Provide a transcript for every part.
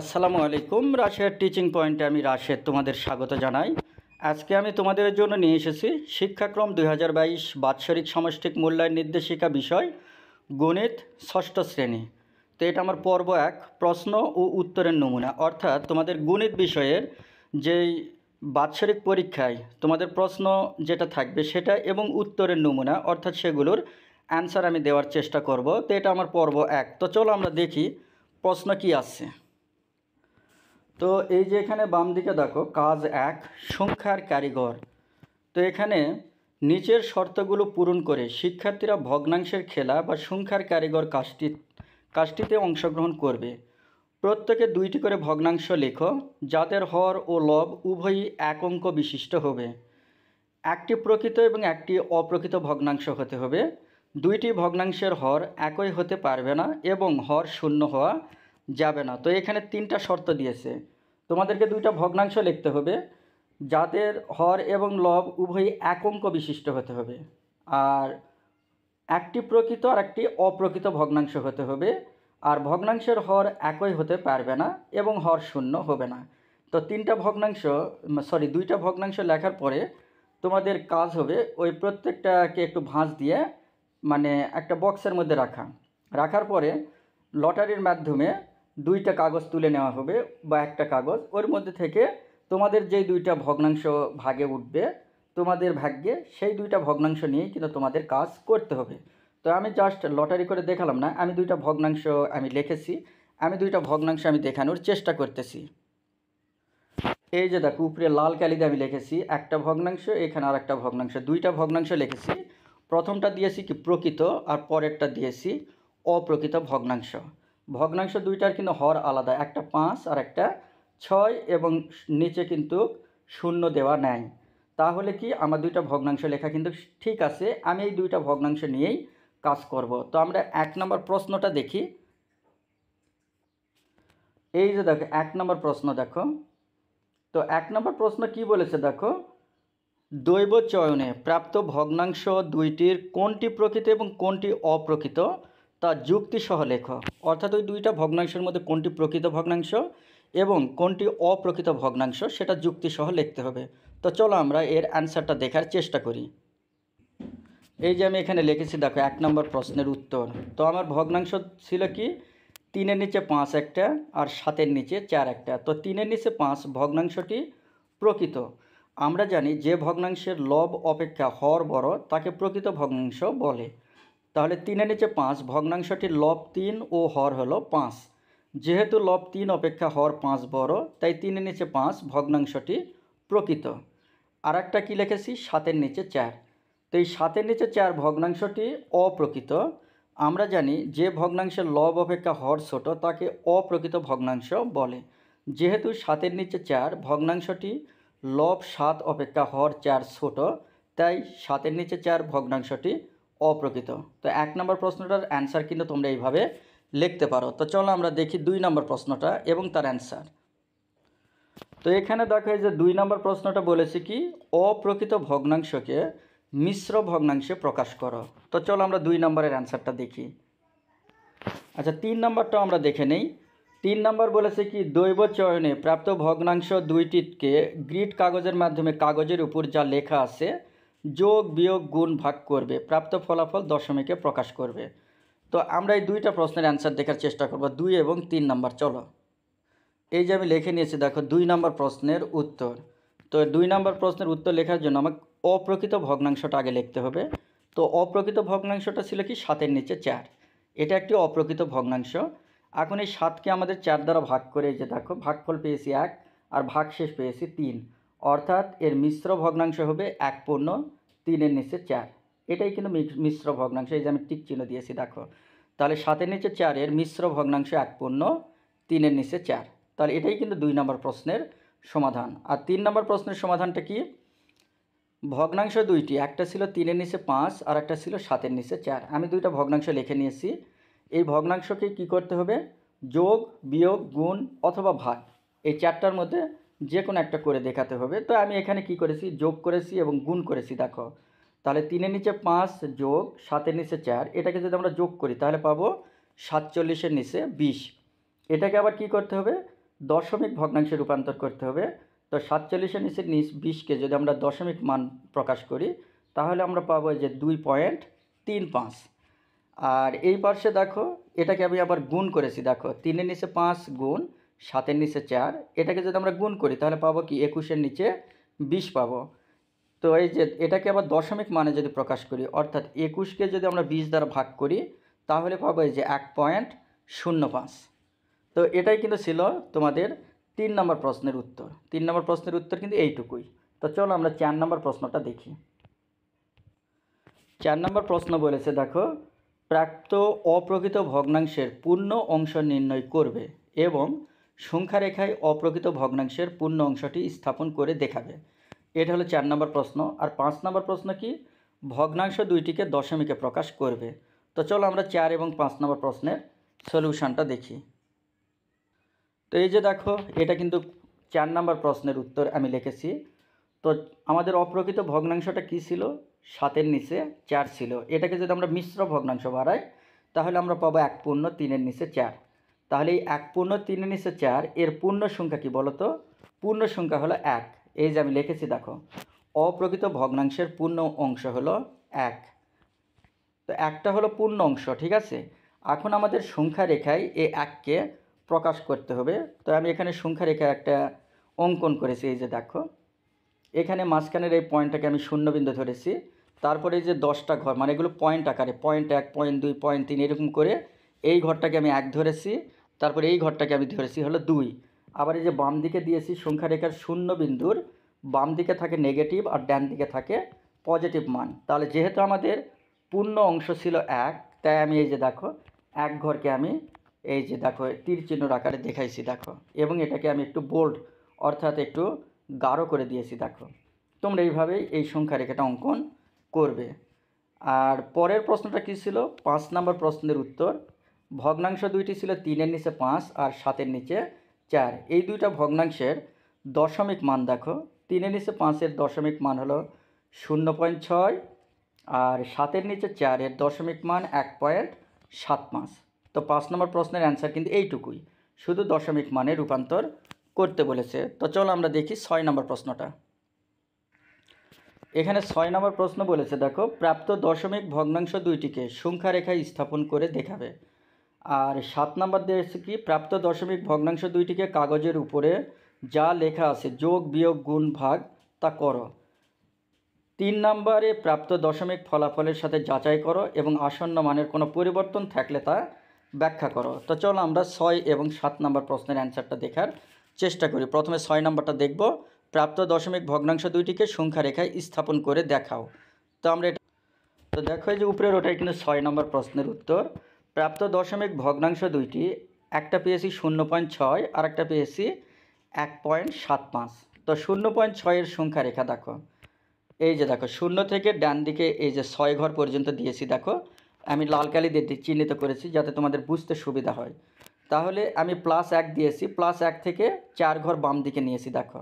আসসালামু আলাইকুম রাশিয়ার টিচিং পয়েন্টে আমি রাশেদ তোমাদের স্বাগত জানাই আজকে আমি তোমাদের জন্য নিয়ে এসেছি শিক্ষাক্রম দুই বাৎসরিক সমষ্টিক মূল্যায়ন নির্দেশিকা বিষয় গণিত ষষ্ঠ শ্রেণী তো এটা আমার পর্ব এক প্রশ্ন ও উত্তরের নমুনা অর্থাৎ তোমাদের গণিত বিষয়ের যেই বাৎসরিক পরীক্ষায় তোমাদের প্রশ্ন যেটা থাকবে সেটা এবং উত্তরের নমুনা অর্থাৎ সেগুলোর অ্যান্সার আমি দেওয়ার চেষ্টা করব তো এটা আমার পর্ব এক তো চলো আমরা দেখি প্রশ্ন কি আছে তো এই যে এখানে বাম দিকে দেখো কাজ এক সংখ্যার কারিগর তো এখানে নিচের শর্তগুলো পূরণ করে শিক্ষার্থীরা ভগ্নাংশের খেলা বা সংখ্যার কারিগর কাজটি কাজটিতে অংশগ্রহণ করবে প্রত্যেকে দুইটি করে ভগ্নাংশ লেখো যাদের হর ও লব উভয়ই এক অঙ্ক বিশিষ্ট হবে একটি প্রকৃত এবং একটি অপ্রকৃত ভগ্নাংশ হতে হবে দুইটি ভগ্নাংশের হর একই হতে পারবে না এবং হর শূন্য হওয়া যাবে না তো এখানে তিনটা শর্ত দিয়েছে তোমাদেরকে দুইটা ভগ্নাংশ লিখতে হবে যাদের হর এবং লব উভয়ই এক অঙ্ক বিশিষ্ট হতে হবে আর একটি প্রকৃত আর একটি অপ্রকৃত ভগ্নাংশ হতে হবে আর ভগ্নাংশের হর একই হতে পারবে না এবং হর শূন্য হবে না তো তিনটা ভগ্নাংশ সরি দুইটা ভগ্নাংশ লেখার পরে তোমাদের কাজ হবে ওই প্রত্যেকটাকে একটু ভাঁজ দিয়ে মানে একটা বক্সের মধ্যে রাখা রাখার পরে লটারির মাধ্যমে দুইটা কাগজ তুলে নেওয়া হবে বা একটা কাগজ ওর মধ্যে থেকে তোমাদের যেই দুইটা ভগ্নাংশ ভাগে উঠবে তোমাদের ভাগ্যে সেই দুইটা ভগ্নাংশ নিয়েই কিন্তু তোমাদের কাজ করতে হবে তো আমি জাস্ট লটারি করে দেখালাম না আমি দুইটা ভগ্নাংশ আমি লিখেছি আমি দুইটা ভগ্নাংশ আমি দেখানোর চেষ্টা করতেছি এই যে দেখো উপরে লাল কালিতে আমি লিখেছি একটা ভগ্নাংশ এখানে আর একটা ভগ্নাংশ দুইটা ভগ্নাংশ লিখেছি প্রথমটা দিয়েছি কি প্রকৃত আর পরেরটা দিয়েছি অপ্রকৃত ভগ্নাংশ ভগ্নাংশ দুইটার কিন্তু হর আলাদা একটা পাঁচ আর একটা ছয় এবং নিচে কিন্তু শূন্য দেওয়া নেয় তাহলে কি আমার দুইটা ভগ্নাংশ লেখা কিন্তু ঠিক আছে আমি এই দুইটা ভগ্নাংশ নিয়েই কাজ করব তো আমরা এক নম্বর প্রশ্নটা দেখি এই যে দেখো এক নম্বর প্রশ্ন দেখো তো এক নম্বর প্রশ্ন কি বলেছে দেখো দৈব চয়নে প্রাপ্ত ভগ্নাংশ দুইটির কোনটি প্রকৃত এবং কোনটি অপ্রকৃত তা যুক্তিসহ লেখ অর্থাৎ ওই দুইটা ভগ্নাংশের মধ্যে কোনটি প্রকৃত ভগ্নাংশ এবং কোনটি অপ্রকৃত ভগ্নাংশ সেটা যুক্তিসহ লিখতে হবে তো চলো আমরা এর অ্যান্সারটা দেখার চেষ্টা করি এই যে আমি এখানে লিখেছি দেখো এক নম্বর প্রশ্নের উত্তর তো আমার ভগ্নাংশ ছিল কি তিনের নিচে পাঁচ একটা আর সাতের নিচে চার একটা তো তিনের নিচে পাঁচ ভগ্নাংশটি প্রকৃত আমরা জানি যে ভগ্নাংশের লব অপেক্ষা হর বড় তাকে প্রকৃত ভগ্নাংশ বলে তাহলে তিনের নিচে পাঁচ ভগ্নাংশটির লব তিন ও হর হলো পাঁচ যেহেতু লব তিন অপেক্ষা হর পাঁচ বড় তাই তিনের নিচে পাঁচ ভগ্নাংশটি প্রকৃত আর একটা কী লিখেছি সাতের নিচে চার তো এই সাতের নিচে চার ভগ্নাংশটি অপ্রকৃত আমরা জানি যে ভগ্নাংশের লব অপেক্ষা হর ছোট তাকে অপ্রকৃত ভগ্নাংশ বলে যেহেতু সাতের নিচে চার ভগ্নাংশটি লব সাত অপেক্ষা হর চার ছোট তাই সাতের নিচে চার ভগ্নাংশটি অপ্রকৃত তো এক নম্বর প্রশ্নটার অ্যান্সার কিন্তু তোমরা এইভাবে লিখতে পারো তো চলো আমরা দেখি দুই নম্বর প্রশ্নটা এবং তার অ্যান্সার তো এখানে দেখা যে দুই নম্বর প্রশ্নটা বলেছে কি অপ্রকৃত ভগ্নাংশকে মিশ্র ভগ্নাংশে প্রকাশ করো তো চলো আমরা দুই নম্বরের অ্যান্সারটা দেখি আচ্ছা তিন নম্বরটা আমরা দেখে নেই তিন নম্বর বলেছে কি দৈব চয়নে প্রাপ্ত ভগ্নাংশ দুইটিকে গ্রিড কাগজের মাধ্যমে কাগজের উপর যা লেখা আছে যোগ বিয়োগ গুণ ভাগ করবে প্রাপ্ত ফলাফল দশমিকে প্রকাশ করবে তো আমরা এই দুইটা প্রশ্নের অ্যান্সার দেখার চেষ্টা করব দুই এবং তিন নাম্বার চলো এই যে আমি লিখে নিয়েছি দেখো দুই নম্বর প্রশ্নের উত্তর তো দুই নম্বর প্রশ্নের উত্তর লেখার জন্য আমাকে অপ্রকৃত ভগ্নাংশটা আগে লিখতে হবে তো অপ্রকৃত ভগ্নাংশটা ছিল কি সাতের নিচে চার এটা একটি অপ্রকৃত ভগ্নাংশ এখন এই সাতকে আমাদের চার দ্বারা ভাগ করে যে দেখো ভাগফল পেয়েছি এক আর ভাগ শেষ পেয়েছি তিন অর্থাৎ এর মিশ্র ভগ্নাংশ হবে এক পূর্ণ তিনের নিচে চার এটাই কিন্তু মিশ্র ভগ্নাংশ এই যে আমি টিক চিহ্ন দিয়েছি দেখো তাহলে সাতের নিচে চার এর মিশ্র ভগ্নাংশ এক পূর্ণ তিনের নিচে চার তাহলে এটাই কিন্তু দুই নম্বর প্রশ্নের সমাধান আর তিন নম্বর প্রশ্নের সমাধানটা কি ভগ্নাংশ দুইটি একটা ছিল তিনের নিচে পাঁচ আর একটা ছিল সাতের নিচে চার আমি দুইটা ভগ্নাংশ লিখে নিয়েছি এই ভগ্নাংশকে কি করতে হবে যোগ বিয়োগ গুণ অথবা ভাগ এই চারটার মধ্যে যে কোনো একটা করে দেখাতে হবে তো আমি এখানে কি করেছি যোগ করেছি এবং গুণ করেছি দেখো তাহলে তিনের নিচে পাঁচ যোগ সাতের নিচে চার এটাকে যদি আমরা যোগ করি তাহলে পাবো সাতচল্লিশের নিচে বিশ এটাকে আবার কি করতে হবে দশমিক ভগ্নাংশে রূপান্তর করতে হবে তো সাতচল্লিশের নিচে নিচ বিশকে যদি আমরা দশমিক মান প্রকাশ করি তাহলে আমরা পাবো যে দুই পয়েন্ট তিন পাঁচ আর এই পার্শ্বে দেখো এটাকে আমি আবার গুণ করেছি দেখো তিনের নিচে পাঁচ গুণ সাতের নিচে চার এটাকে যদি আমরা গুণ করি তাহলে পাবো কি একুশের নিচে বিশ পাবো তো এই যে এটাকে আবার দশমিক মানে যদি প্রকাশ করি অর্থাৎ একুশকে যদি আমরা বিশ দ্বারা ভাগ করি তাহলে পাবো এই যে এক পয়েন্ট শূন্য পাঁচ তো এটাই কিন্তু ছিল তোমাদের তিন নম্বর প্রশ্নের উত্তর তিন নম্বর প্রশ্নের উত্তর কিন্তু এইটুকুই তো চলো আমরা চার নম্বর প্রশ্নটা দেখি চার নম্বর প্রশ্ন বলেছে দেখো প্রাপ্ত অপ্রকৃত ভগ্নাংশের পূর্ণ অংশ নির্ণয় করবে এবং সংখ্যা রেখায় অপ্রকৃত ভগ্নাংশের পূর্ণ অংশটি স্থাপন করে দেখাবে এটা হলো চার নম্বর প্রশ্ন আর পাঁচ নম্বর প্রশ্ন কি ভগ্নাংশ দুইটিকে দশমিকে প্রকাশ করবে তো চলো আমরা চার এবং পাঁচ নম্বর প্রশ্নের সলিউশনটা দেখি তো এই যে দেখো এটা কিন্তু চার নম্বর প্রশ্নের উত্তর আমি লিখেছি তো আমাদের অপ্রকৃত ভগ্নাংশটা কি ছিল সাতের নিচে চার ছিল এটাকে যদি আমরা মিশ্র ভগ্নাংশ বাড়াই তাহলে আমরা পাবো এক পূর্ণ তিনের নিচে চার তাহলে এই এক পূর্ণ তিন নিশ্চয় চার এর পূর্ণ সংখ্যা কি বলতো পূর্ণ সংখ্যা হলো এক এই যে আমি লিখেছি দেখো অপ্রকৃত ভগ্নাংশের পূর্ণ অংশ হলো এক তো একটা হলো পূর্ণ অংশ ঠিক আছে এখন আমাদের সংখ্যা রেখায় এই এককে প্রকাশ করতে হবে তো আমি এখানে সংখ্যা রেখায় একটা অঙ্কন করেছি এই যে দেখো এখানে মাঝখানের এই পয়েন্টটাকে আমি শূন্যবিন্দু ধরেছি তারপরে এই যে দশটা ঘর মানে এগুলো পয়েন্ট আকারে পয়েন্ট এক পয়েন্ট দুই পয়েন্ট তিন এরকম করে এই ঘরটাকে আমি এক ধরেছি তারপরে এই ঘরটাকে আমি ধরেছি হলো দুই আবার এই যে বাম দিকে দিয়েছি সংখ্যা রেখার শূন্য বিন্দুর বাম দিকে থাকে নেগেটিভ আর ডান দিকে থাকে পজিটিভ মান তাহলে যেহেতু আমাদের পূর্ণ অংশ ছিল এক তাই আমি এই যে দেখো এক ঘরকে আমি এই যে দেখো তীর চিহ্নর আকারে দেখাইছি দেখো এবং এটাকে আমি একটু বোল্ড অর্থাৎ একটু গাঢ় করে দিয়েছি দেখো তোমরা এইভাবেই এই সংখ্যা রেখাটা অঙ্কন করবে আর পরের প্রশ্নটা কী ছিল পাঁচ নম্বর প্রশ্নের উত্তর ভগ্নাংশ দুইটি ছিল তিনের নিচে পাঁচ আর সাতের নিচে চার এই দুইটা ভগ্নাংশের দশমিক মান দেখো তিনের নিচে পাঁচের দশমিক মান হলো শূন্য পয়েন্ট ছয় আর সাতের নিচে চারের দশমিক মান এক পয়েন্ট সাত পাঁচ তো পাঁচ নম্বর প্রশ্নের অ্যান্সার কিন্তু এইটুকুই শুধু দশমিক মানে রূপান্তর করতে বলেছে তো চলো আমরা দেখি ছয় নম্বর প্রশ্নটা এখানে ছয় নম্বর প্রশ্ন বলেছে দেখো প্রাপ্ত দশমিক ভগ্নাংশ দুইটিকে সংখ্যারেখায় স্থাপন করে দেখাবে আর সাত নাম্বার দিয়েছে কি প্রাপ্ত দশমিক ভগ্নাংশ দুইটিকে কাগজের উপরে যা লেখা আছে যোগ বিয়োগ গুণ ভাগ তা করো তিন নম্বরে প্রাপ্ত দশমিক ফলাফলের সাথে যাচাই করো এবং আসন্ন মানের কোনো পরিবর্তন থাকলে তা ব্যাখ্যা করো তো চলো আমরা ছয় এবং সাত নম্বর প্রশ্নের অ্যান্সারটা দেখার চেষ্টা করি প্রথমে ছয় নম্বরটা দেখব প্রাপ্ত দশমিক ভগ্নাংশ দুইটিকে সংখ্যা রেখায় স্থাপন করে দেখাও তো আমরা এটা তো দেখো যে উপরের ওটাই কিন্তু ছয় নম্বর প্রশ্নের উত্তর প্রাপ্ত দশমিক ভগ্নাংশ দুইটি একটা পেয়েছি শূন্য পয়েন্ট ছয় আর একটা পেয়েছি এক পয়েন্ট সাত পাঁচ তো শূন্য পয়েন্ট ছয়ের সংখ্যা রেখা দেখো এই যে দেখো শূন্য থেকে ডান দিকে এই যে ছয় ঘর পর্যন্ত দিয়েছি দেখো আমি লাল কালি দিয়ে চিহ্নিত করেছি যাতে তোমাদের বুঝতে সুবিধা হয় তাহলে আমি প্লাস এক দিয়েছি প্লাস এক থেকে চার ঘর বাম দিকে নিয়েছি দেখো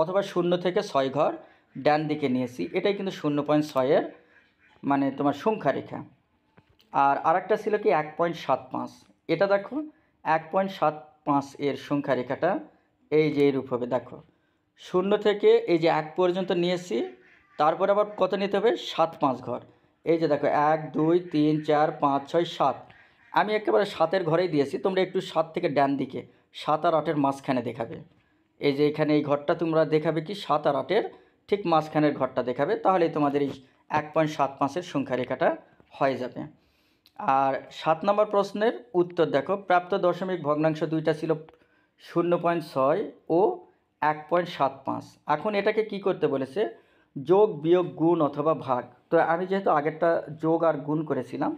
অথবা শূন্য থেকে ছয় ঘর ডান দিকে নিয়েছি এটাই কিন্তু শূন্য পয়েন্ট ছয়ের মানে তোমার সংখ্যা রেখা আর আরেকটা ছিল কি এক পয়েন্ট সাত পাঁচ এটা দেখো এক পয়েন্ট সাত পাঁচ এর সংখ্যা রেখাটা এই যে এরূপ হবে দেখো শূন্য থেকে এই যে এক পর্যন্ত নিয়েছি তারপর আবার কত নিতে হবে সাত পাঁচ ঘর এই যে দেখো এক দুই তিন চার পাঁচ ছয় সাত আমি একেবারে সাতের ঘরেই দিয়েছি তোমরা একটু সাত থেকে ডান দিকে সাত আর আটের মাঝখানে দেখাবে এই যে এখানে এই ঘরটা তোমরা দেখাবে কি সাত আর আটের ঠিক মাঝখানের ঘরটা দেখাবে তাহলে তোমাদের এই এক পয়েন্ট সাত পাঁচের সংখ্যা রেখাটা হয়ে যাবে আর সাত নম্বর প্রশ্নের উত্তর দেখো প্রাপ্ত দশমিক ভগ্নাংশ দুইটা ছিল শূন্য পয়েন্ট ছয় ও এক পয়েন্ট সাত পাঁচ এখন এটাকে কি করতে বলেছে যোগ বিয়োগ গুণ অথবা ভাগ তো আমি যেহেতু আগেরটা যোগ আর গুণ করেছিলাম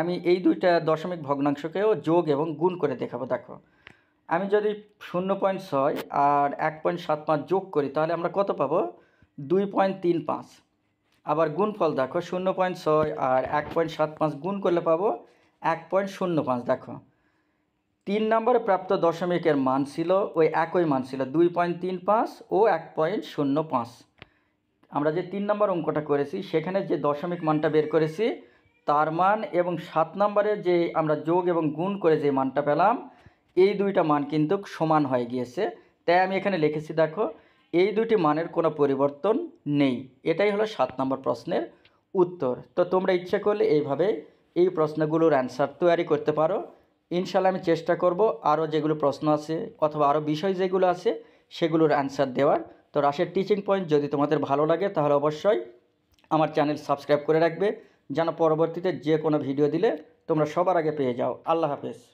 আমি এই দুইটা দশমিক ভগ্নাংশকেও যোগ এবং গুণ করে দেখাবো দেখো আমি যদি শূন্য পয়েন্ট ছয় আর এক পয়েন্ট সাত পাঁচ যোগ করি তাহলে আমরা কত পাবো দুই পয়েন্ট তিন পাঁচ আবার গুণফল দেখো শূন্য পয়েন্ট ছয় আর এক পয়েন্ট সাত পাঁচ গুণ করলে পাবো এক পয়েন্ট শূন্য পাঁচ দেখো তিন নম্বরে প্রাপ্ত দশমিকের মান ছিল ওই একই মান ছিল দুই পয়েন্ট তিন পাঁচ ও এক পয়েন্ট শূন্য পাঁচ আমরা যে তিন নম্বর অঙ্কটা করেছি সেখানে যে দশমিক মানটা বের করেছি তার মান এবং সাত নম্বরে যে আমরা যোগ এবং গুণ করে যে মানটা পেলাম এই দুইটা মান কিন্তু সমান হয়ে গিয়েছে তাই আমি এখানে লিখেছি দেখো এই দুটি মানের কোনো পরিবর্তন নেই এটাই হলো সাত নম্বর প্রশ্নের উত্তর তো তোমরা ইচ্ছে করলে এইভাবে এই প্রশ্নগুলোর অ্যান্সার তৈরি করতে পারো ইনশাল্লাহ আমি চেষ্টা করব আরও যেগুলো প্রশ্ন আছে অথবা আরও বিষয় যেগুলো আছে সেগুলোর অ্যান্সার দেওয়ার তো রাশের টিচিং পয়েন্ট যদি তোমাদের ভালো লাগে তাহলে অবশ্যই আমার চ্যানেল সাবস্ক্রাইব করে রাখবে যেন পরবর্তীতে যে কোনো ভিডিও দিলে তোমরা সবার আগে পেয়ে যাও আল্লাহ হাফেজ